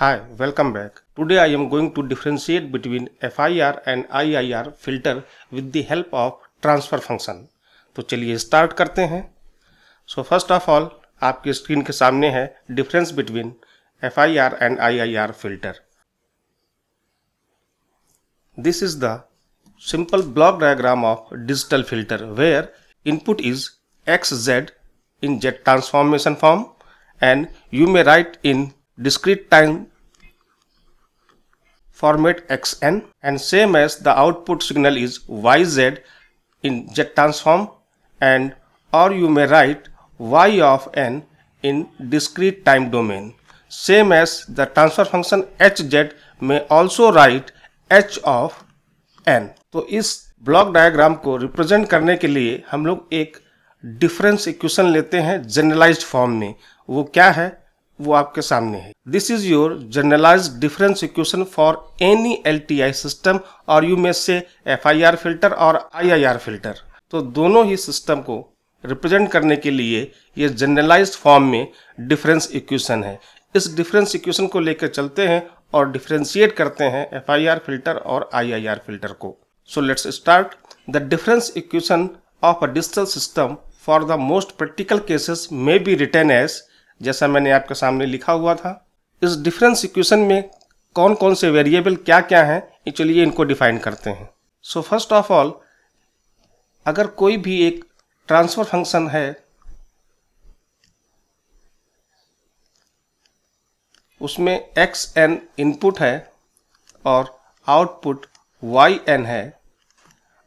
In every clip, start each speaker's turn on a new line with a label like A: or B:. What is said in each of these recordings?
A: Hi, welcome back. Today I am going to differentiate between FIR and IIR filter with the help of transfer function. तो चलिए start करते हैं So first of all, आपके screen के सामने है difference between FIR and IIR filter. This is the simple block diagram of digital filter where input is xz in z transformation form and you may write in discrete time format xn and same as the output signal is yz in Z transform and or you may write y of n in discrete time domain. Same as the transfer function hz may also write h of n. तो इस block diagram को represent करने के लिए हम लोग एक difference equation लेते हैं जनरलाइज्ड फॉर्म में वो क्या है वो आपके सामने है this is your generalized difference equation for any L system or you may say F filter or I filter तो दोनों ही सिस्टम को रिप्रेजेंट करने के लिए ये जर्नलाइज फॉर्म में डिफरेंस इक्वेशन है इस डिफरेंस इक्वेशन को लेकर चलते हैं और डिफ्रेंशिएट करते हैं F filter or I filter को so let's start the difference equation of a digital system for the most practical cases may be written as जैसा मैंने आपके सामने लिखा हुआ था इस डिफरेंस इक्वेशन में कौन कौन से वेरिएबल क्या क्या हैं चलिए इनको डिफाइन करते हैं सो फर्स्ट ऑफ ऑल अगर कोई भी एक ट्रांसफर फंक्शन है उसमें एक्स एन इनपुट है और आउटपुट वाई एन है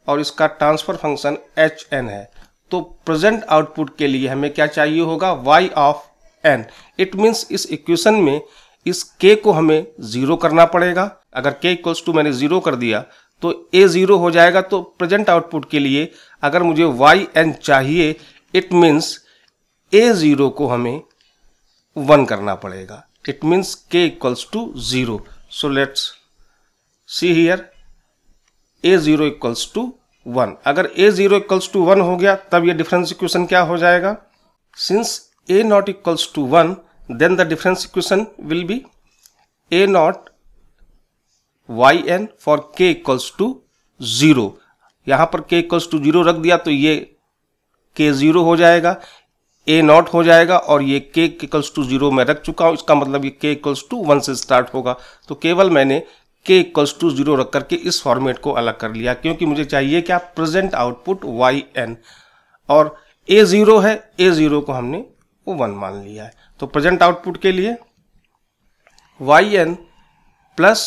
A: और इसका ट्रांसफर फंक्शन एच एन है तो प्रेजेंट आउटपुट के लिए हमें क्या चाहिए होगा Y of N it means इस इक्वेशन में इस के को हमें जीरो करना पड़ेगा अगर के इक्वल्स टू मैंने जीरो कर दिया तो ए जीरो हो जाएगा तो प्रेजेंट आउटपुट के लिए अगर मुझे वाई एन चाहिए इट मीन्स ए जीरो को हमें वन करना पड़ेगा it means K equals to zero so let's see here A zero equals to one अगर A zero equals to one हो गया तब ये डिफरेंस इक्वेशन क्या हो जाएगा since a naught equals to 1 then the difference equation will be a naught yn for k equals to zero यहाँ पर k इक्वल्स टू जीरो रख दिया तो ये k जीरो हो जाएगा a नॉट हो जाएगा और ये k इक्वल्स टू जीरो मैं रख चुका हूँ इसका मतलब ये k इक्वल्स टू वन से स्टार्ट होगा तो केवल मैंने k इक्वल्स टू जीरो रख करके इस फॉर्मेट को अलग कर लिया क्योंकि मुझे चाहिए क्या प्रेजेंट आउटपुट y n और ए ज़ीरो है ए ज़ीरो को हमने वो वन मान लिया है तो प्रेजेंट आउटपुट के लिए Y N plus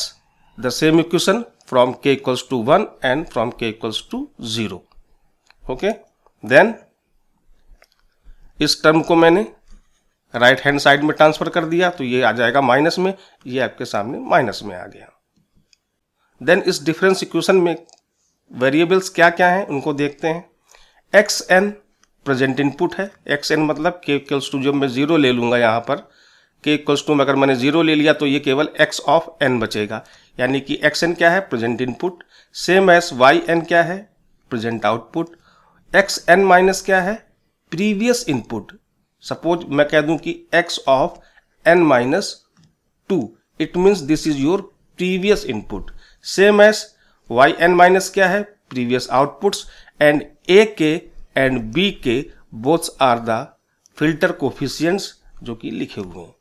A: the same equation from K equals to one and from K equals to zero okay then इस टर्म को मैंने राइट हैंड साइड में ट्रांसफर कर दिया तो ये आ जाएगा माइनस में ये आपके सामने माइनस में आ गया देन इस डिफरेंस इक्वेशन में वेरिएबल्स क्या क्या हैं उनको देखते हैं एक्स एन प्रेजेंट इनपुट है एक्स एन मतलब के इक्वल्स टू जब मैं ज़ीरो ले लूँगा यहाँ पर के इक्वल्स टू में अगर मैंने ज़ीरो ले लिया तो ये केवल एक्स ऑफ एन बचेगा यानी कि एक्स एन क्या है present input same as Y N क्या है present output X N minus क्या है प्रीवियस इनपुट सपोज मैं कह दूं कि X of N minus two it means this is your previous input same as Y N minus क्या है previous outputs and A k and B K boths are the filter coefficients जो कि लिखे हुए हैं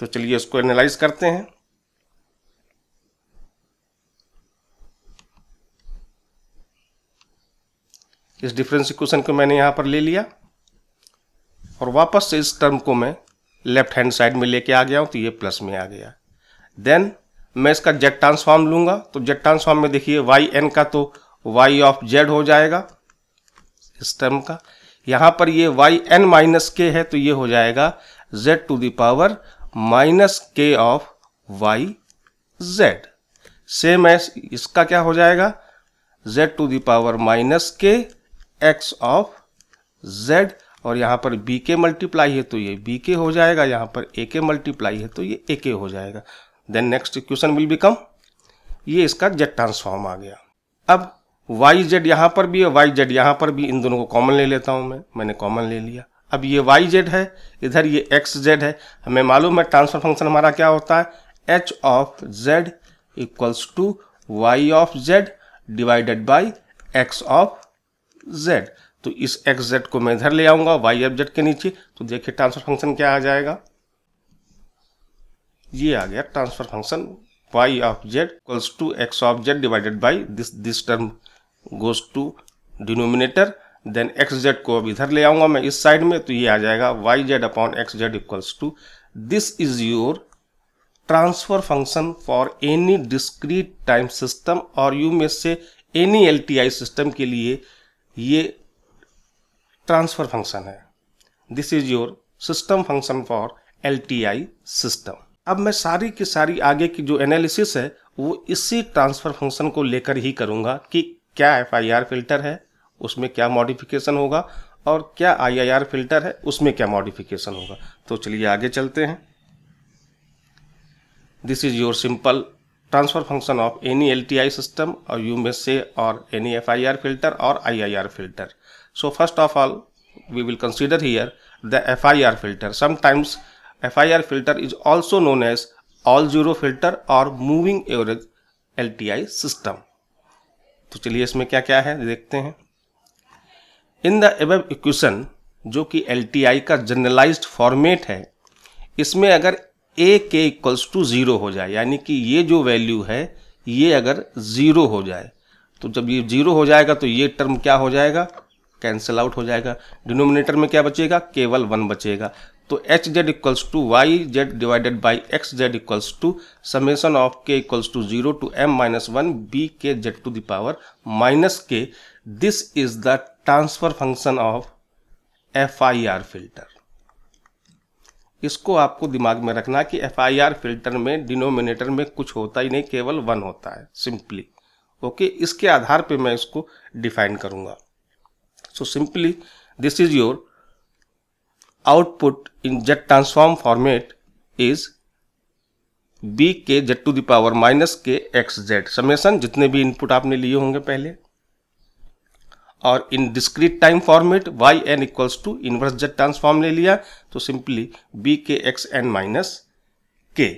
A: तो चलिए इसको एनालाइज करते हैं इस डिफरेंस इक्वेशन को मैंने यहां पर ले लिया और वापस से इस टर्म को मैं लेफ्ट हैंड साइड में लेके आ गया हूं तो ये प्लस में आ गया देन मैं इसका जेड ट्रांसफॉर्म लूंगा तो जेड ट्रांसफॉर्म में देखिए वाई एन का तो वाई ऑफ जेड हो जाएगा इस टर्म का यहाँ पर ये वाई एन माइनस के है तो ये हो जाएगा Z to the power minus K of Y Z same as इसका क्या हो जाएगा जेड टू दावर माइनस के एक्स ऑफ जेड और यहाँ पर बी के मल्टीप्लाई है तो ये बी के हो जाएगा यहाँ पर ए के मल्टीप्लाई है तो ये ए के हो जाएगा then next question will become ये इसका जेड ट्रांसफॉर्म आ गया अब वाई जेड यहाँ पर भी है वाई जेड यहाँ पर भी इन दोनों को कॉमन ले लेता हूँ मैं मैंने कॉमन ले लिया अब ये वाई जेड है इधर ये एक्स जेड है हमें मालूम है ट्रांसफर फंक्शन हमारा क्या होता है H of Z equals to Y of Z divided by X of Z तो इस एक्स जेड को मैं इधर ले आऊंगा वाई एफ जेड के नीचे तो देखिए ट्रांसफर फंक्शन क्या आ जाएगा ये आ गया transfer function y of Z equals to X of Z divided by this this term goes to denominator then X Z को अब इधर ले आऊंगा मैं इस साइड में तो ये आ जाएगा Y Z upon X Z equals to this is your transfer function for any discrete time system or you may say any L system के लिए ये ट्रांसफर फंक्शन है this is your system function for L system अब मैं सारी की सारी आगे की जो एनालिसिस है वो इसी ट्रांसफर फंक्शन को लेकर ही करूंगा कि क्या एफ आई आर फिल्टर है उसमें क्या मॉडिफिकेशन होगा और क्या आई आई आर फिल्टर है उसमें क्या मॉडिफिकेशन होगा तो चलिए आगे चलते हैं this is your simple transfer function of any L T I system or you may say or any F I R filter or I I R filter so first of all we will consider here the F I R filter sometimes F I R filter is also known as all zero filter or moving average L T I system तो चलिए इसमें क्या क्या है देखते हैं in the above equation जो कि एल का जनरलाइज्ड फॉर्मेट है इसमें अगर ए के इक्वल्स टू ज़ीरो हो जाए यानी कि ये जो वैल्यू है ये अगर ज़ीरो हो जाए तो जब ये ज़ीरो हो जाएगा तो ये टर्म क्या हो जाएगा कैंसिल आउट हो जाएगा डिनोमिनेटर में क्या बचेगा केवल वन बचेगा तो H Z equals to Y Z divided by X Z equals to summation of K equals to zero to M minus one B K Z to the power minus K this is the transfer function of F I R filter इसको आपको दिमाग में रखना कि F I R filter में denominator में कुछ होता ही नहीं केवल वन होता है सिंपली ओके इसके आधार पे मैं इसको डिफाइन करूंगा so simply this is your output in Z transform format is b k z to the power minus के एक्स जेड समेसन जितने भी इनपुट आपने लिए होंगे पहले और in discrete time format y n equals to inverse Z transform ले लिया तो simply b k x N minus k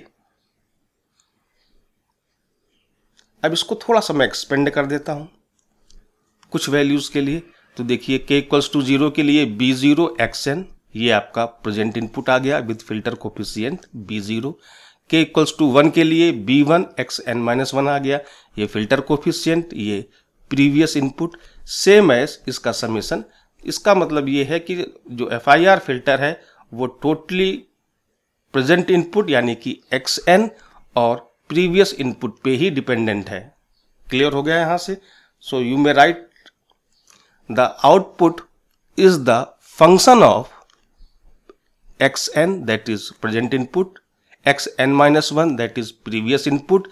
A: अब इसको थोड़ा सा मैं एक्सपेंड कर देता हूं कुछ वैल्यूज के लिए तो देखिए के इक्वल्स टू जीरो के लिए बी जीरो एक्स एन ये आपका प्रेजेंट इनपुट आ गया with filter coefficient b zero k equals to one के लिए b one x N minus one आ गया ये फिल्टर कोफिशियंट ये प्रीवियस इनपुट सेम एज इसका समेसन इसका मतलब ये है कि जो एफ फिल्टर है वो टोटली प्रेजेंट इनपुट यानी कि एक्स एन और प्रीवियस इनपुट पे ही डिपेंडेंट है क्लियर हो गया यहां से so you may write the output is the function of xn that is present input, xn minus 1 that is previous input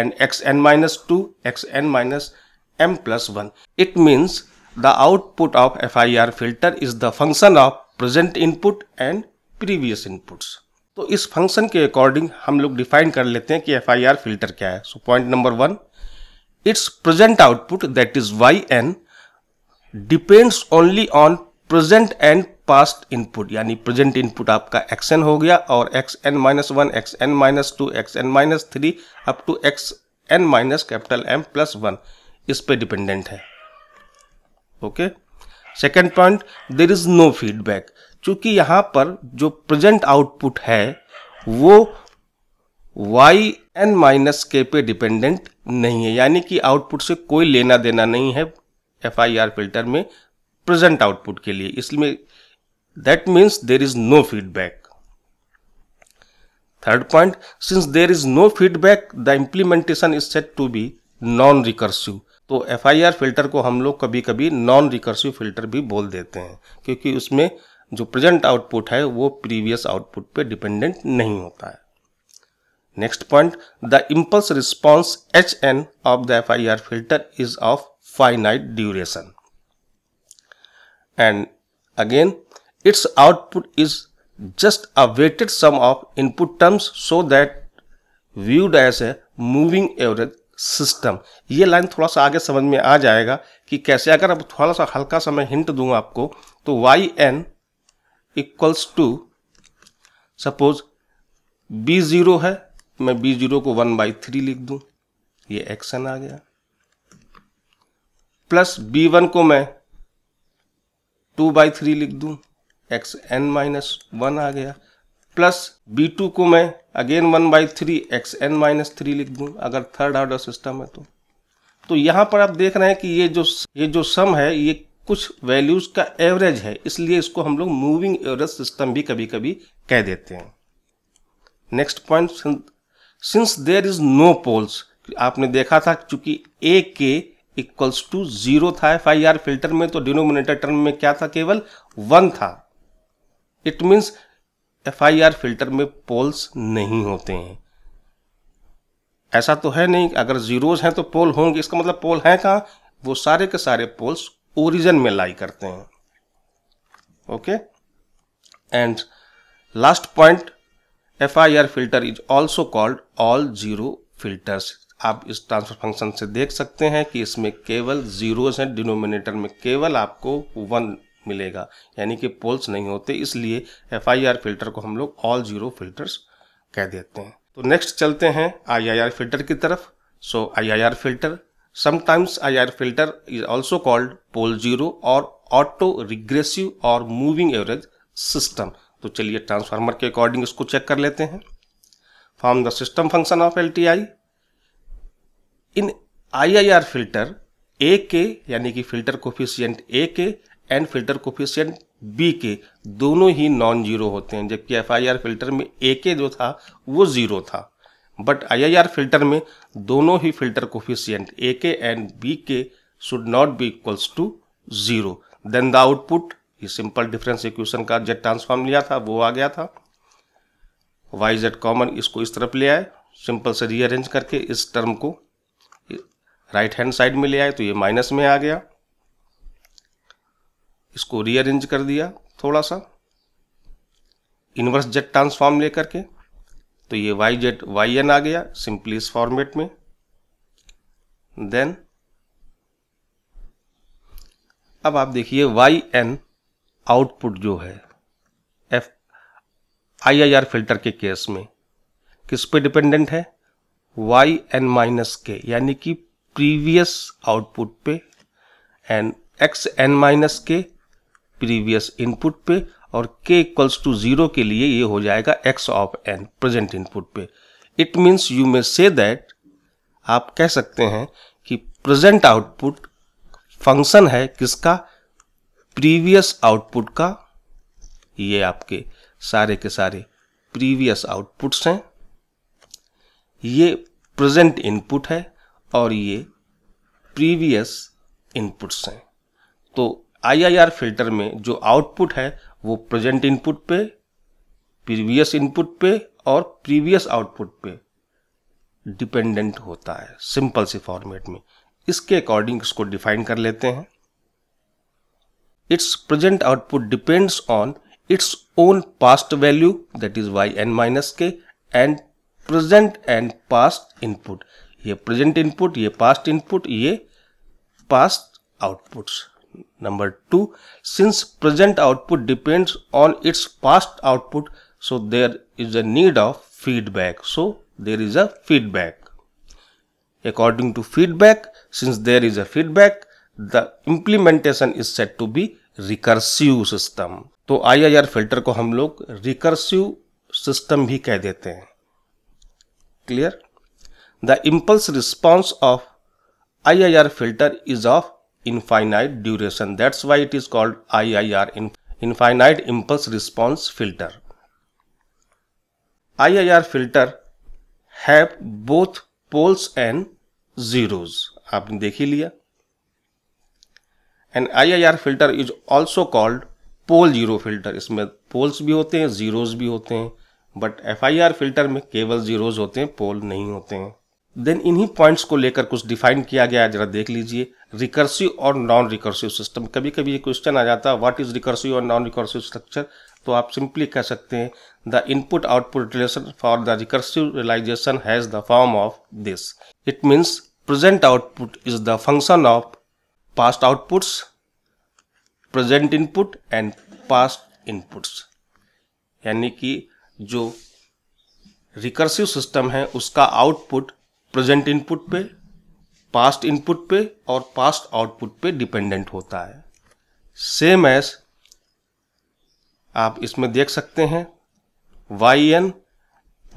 A: and xn minus 2, xn minus m plus 1. It means the output of FIR filter is the function of present input and previous inputs. तो इस function के according हम लोग define कर लेते हैं कि F I R filter क्या है so point number one it's present output that is y n depends only on present and past input यानी प्रेजेंट इनपुट आपका एक्स एन हो गया और x N minus one x N minus two x N minus three up to x N minus capital M plus one इस पे dependent है okay second point there is no feedback चूंकि यहां पर जो प्रेजेंट आउटपुट है वो Y N minus के पे डिपेंडेंट नहीं है यानी कि आउटपुट से कोई लेना देना नहीं है एफ आई आर फिल्टर में प्रेजेंट आउटपुट के लिए इसलिए That means there is no feedback. Third point, since there is no feedback, the implementation is said to be non-recursive. तो एफ फिल्टर को हम लोग कभी कभी नॉन रिकर्सिव फिल्टर भी बोल देते हैं क्योंकि उसमें जो प्रेजेंट आउटपुट है वो प्रीवियस आउटपुट पे डिपेंडेंट नहीं होता है next point the impulse response h n of the F I R filter is of finite duration and again Its output is just a weighted sum of input terms so that viewed as a moving average system ये line थोड़ा सा आगे समझ में आ जाएगा कि कैसे अगर अब थोड़ा सा हल्का सा मैं हिंट दूंगा आपको तो y n equals to suppose b zero है मैं बी ज़ीरो को वन बाई थ्री लिख दूँ ये एक्शन आ गया प्लस बी वन को मैं टू बाई थ्री लिख दूँ एक्स एन माइनस वन आ गया प्लस बी टू को मैं again one by three x N minus three लिख दूं अगर थर्ड ऑर्डर सिस्टम है तो तो यहाँ पर आप देख रहे हैं कि ये जो ये जो सम है ये कुछ वैल्यूज का एवरेज है इसलिए इसको हम लोग मूविंग एवरेज सिस्टम भी कभी कभी कह देते हैं next point since there is no poles आपने देखा था चूंकि a k equals to zero था एफ आई आर फिल्टर में तो डिनोमिनेटर टर्म में क्या था केवल वन था इट मीन्स एफ फिल्टर में पोल्स नहीं होते हैं ऐसा तो है नहीं अगर जीरोज हैं तो पोल होंगे इसका मतलब पोल हैं कहाँ वो सारे के सारे पोल्स ओरिजन में लाई करते हैं okay and last point F I R filter is also called all zero filters आप इस ट्रांसफर फंक्शन से देख सकते हैं कि इसमें केवल जीरोज हैं डिनोमिनेटर में केवल आपको वन मिलेगा यानी कि पोल्स नहीं होते इसलिए एफ फिल्टर को हम लोग ऑल जीरो फिल्टर्स कह देते हैं तो नेक्स्ट चलते हैं आई फिल्टर की तरफ so I filter sometimes I R filter is also called pole zero और ऑटो रिग्रेसिव और मूविंग एवरेज सिस्टम तो चलिए ट्रांसफार्मर के अकॉर्डिंग इसको चेक कर लेते हैं form the system function of L T I in I I R filter a k यानी कि filter coefficient a k and filter coefficient B के दोनों ही नॉन जीरो होते हैं जबकि एफआईआर फिल्टर में ए के जो था वो ज़ीरो था बट आईआईआर फिल्टर में दोनों ही filter coefficient a k and B k should not be equals to zero then the output ये सिंपल डिफरेंस इक्वेशन का जेड ट्रांसफॉर्म लिया था वो आ गया था वाई जेड कॉमन इसको इस तरफ ले आए सिंपल से रीअरेंज करके इस टर्म को राइट हैंड साइड में ले आए तो ये माइनस में आ गया इसको रीअरेंज कर दिया थोड़ा सा इनवर्स जेट ट्रांसफॉर्म लेकर के तो ये वाई जेट वाई एन आ गया सिंपली इस फॉर्मेट में देन अब आप देखिए वाई एन आउटपुट जो है F I I R filter के केस में किस पे डिपेंडेंट है वाई एन माइनस के यानी कि प्रीवियस आउटपुट पे and x N minus k previous input पे और k इक्वल्स टू जीरो के लिए ये हो जाएगा x of n present input पे it means you may say that आप कह सकते हैं कि प्रेजेंट आउटपुट फंक्शन है किसका प्रीवियस आउटपुट का ये आपके सारे के सारे प्रीवियस आउटपुट्स हैं ये प्रेजेंट इनपुट है और ये प्रीवियस इनपुट्स हैं तो आईआईआर फिल्टर में जो आउटपुट है वो प्रेजेंट इनपुट पे प्रीवियस इनपुट पे और प्रीवियस आउटपुट पे डिपेंडेंट होता है सिंपल से फॉर्मेट में इसके अकॉर्डिंग इसको डिफाइन कर लेते हैं it's present output depends on its own past value that is y N minus k and present and past input ये प्रेजेंट इनपुट ये पास्ट इनपुट ये past outputs Number 2. Since present output depends on its past output, so there is a need of feedback. So there is a feedback. According to feedback, since there is a feedback, the implementation is said to be recursive system तो IIR filter को हम लोग recursive system भी कह देते हैं clear the impulse response of IIR filter is of infinite duration. That's I it is infinite impulse response filter I I R filter have both poles and zeros आपने देख ही लिया and I I R filter is also called pole zero filter इसमें poles भी होते हैं zeros भी होते हैं but F I R filter में केवल जीरोज होते हैं पोल नहीं होते हैं देन इन्हीं पॉइंट्स को लेकर कुछ डिफाइन किया गया है जरा देख लीजिए रिकर्सिव और नॉन रिकर्सिव सिस्टम कभी कभी ये क्वेश्चन आ जाता है व्हाट इज रिकर्सिव और नॉन रिकर्सिव स्ट्रक्चर तो आप सिंपली कह सकते हैं the input output relation for the recursive realization has the form of this it means present output is the function of past outputs present input and past inputs यानी कि जो recursive system है उसका output present input पे past input पे और past output पे dependent होता है सेम एस आप इसमें देख सकते हैं y n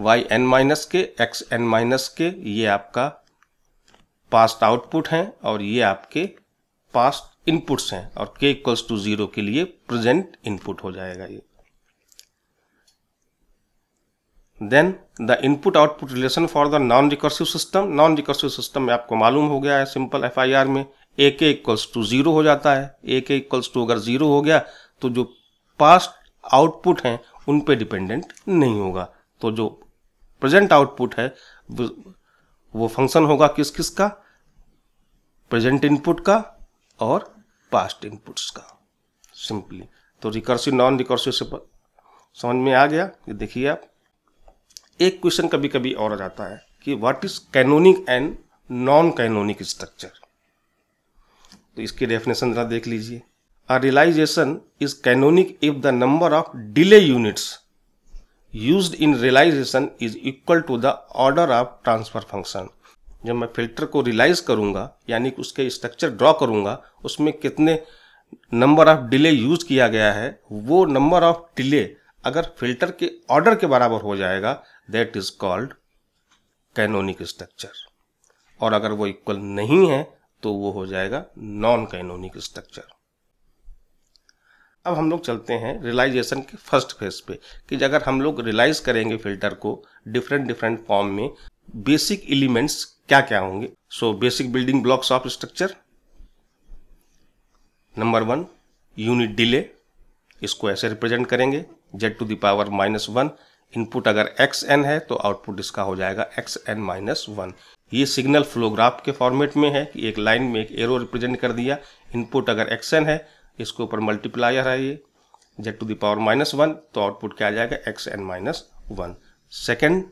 A: y N minus के एक्स एन माइनस के ये आपका पास्ट आउटपुट हैं और ये आपके पास्ट इनपुट्स हैं और के इक्वल्स टू ज़ीरो के लिए प्रेजेंट इनपुट हो जाएगा ये then the input output relation for the non recursive system non recursive system में आपको मालूम हो गया है सिंपल एफ आई आर में ए के इक्वल्स टू जीरो हो जाता है ए के इक्वल्स टू अगर जीरो हो गया तो जो पास्ट आउटपुट हैं उन पे डिपेंडेंट नहीं होगा तो जो प्रेजेंट आउटपुट है वो फंक्शन होगा किस किस का प्रेजेंट इनपुट का और पास्ट इनपुट्स का सिंपली तो रिकर्सिव नॉन रिकर्सिव से समझ में आ गया ये देखिए आप एक क्वेश्चन कभी कभी और आ जाता है कि what is canonic and non canonic structure तो इसकी डेफिनेशन जरा देख लीजिए a realization is canonic if the number of delay units use in realization is equal to the order of transfer function जब मैं फिल्टर को रियलाइज करूंगा यानी कि उसके स्ट्रक्चर ड्रॉ करूंगा उसमें कितने नंबर ऑफ डिले यूज किया गया है वो नंबर ऑफ डिले अगर फिल्टर के ऑर्डर के बराबर हो जाएगा that is called canonic structure और अगर वो इक्वल नहीं है तो वो हो जाएगा नॉन कैनोनिक स्ट्रक्चर अब हम लोग चलते हैं रियलाइजेशन के फर्स्ट फेज पे कि अगर हम लोग रियलाइज करेंगे फिल्टर को डिफरेंट डिफरेंट फॉर्म में बेसिक एलिमेंट्स क्या क्या होंगे so basic building blocks of structure number one unit delay इसको ऐसे रिप्रेजेंट करेंगे z to the power minus one input अगर एक्स एन है तो आउटपुट इसका हो जाएगा एक्स एन माइनस वन ये सिग्नल फ्लोग्राफ के फॉर्मेट में है कि एक लाइन में एक एरो रिप्रेजेंट कर दिया इनपुट अगर एक्स एन है इसके ऊपर मल्टीप्लायर है ये z to the power minus one तो आउटपुट क्या आ जाएगा x N minus one second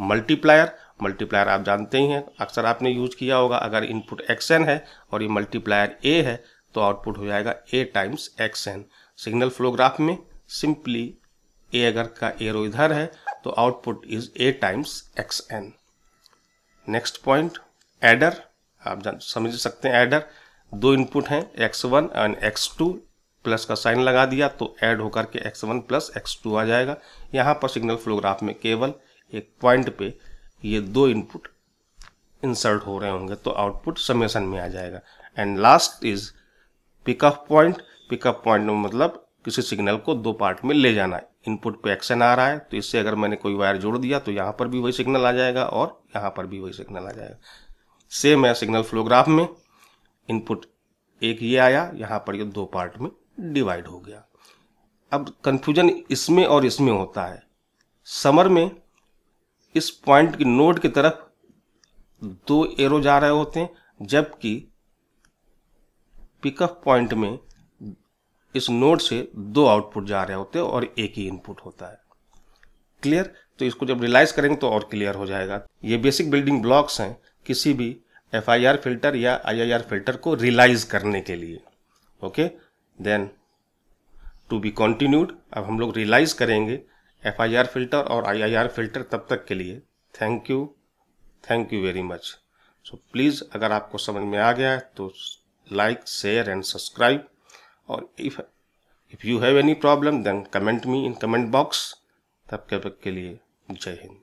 A: multiplier multiplier आप जानते ही हैं अक्सर आपने यूज किया होगा अगर इनपुट एक्स एन है और ये मल्टीप्लायर ए है तो आउटपुट हो जाएगा a times x n signal flow graph में सिंपली ए अगर का एरो इधर है तो output is a times x n next point adder आप समझ सकते हैं एडर दो इनपुट हैं x one and x two plus का साइन लगा दिया तो ऐड होकर के x one plus x two आ जाएगा यहाँ पर सिग्नल फ्लोग्राफ में केवल एक पॉइंट पे ये दो इनपुट इंसर्ट हो रहे होंगे तो आउटपुट समेसन में आ जाएगा and last is pickup point pickup point मतलब किसी सिग्नल को दो पार्ट में ले जाना है इनपुट पे एक्शन आ रहा है तो इससे अगर मैंने कोई वायर जोड़ दिया तो यहाँ पर भी वही सिग्नल आ जाएगा और यहाँ पर भी वही सिग्नल आ जाएगा सेम है सिग्नल फ्लोग्राफ में इनपुट एक ये आया यहाँ पर ये दो पार्ट में डिवाइड हो गया अब कन्फ्यूजन इसमें और इसमें होता है समर में इस पॉइंट की नोड की तरफ दो एरो जा रहे होते हैं जबकि पिकअप पॉइंट में इस नोड से दो आउटपुट जा रहे होते हैं और एक ही इनपुट होता है क्लियर तो इसको जब रिलाइज करेंगे तो और क्लियर हो जाएगा ये बेसिक बिल्डिंग ब्लॉक्स हैं किसी भी एफ फिल्टर या आई फिल्टर को रिलाइज करने के लिए okay then to be continued अब हम लोग रियलाइज करेंगे F filter or I filter तब तक के लिए thank you thank you very much so please अगर आपको समझ में आ गया है तो लाइक शेयर एंड सब्सक्राइब और if if you have any problem then comment me in comment box तब के लिए जय हिंद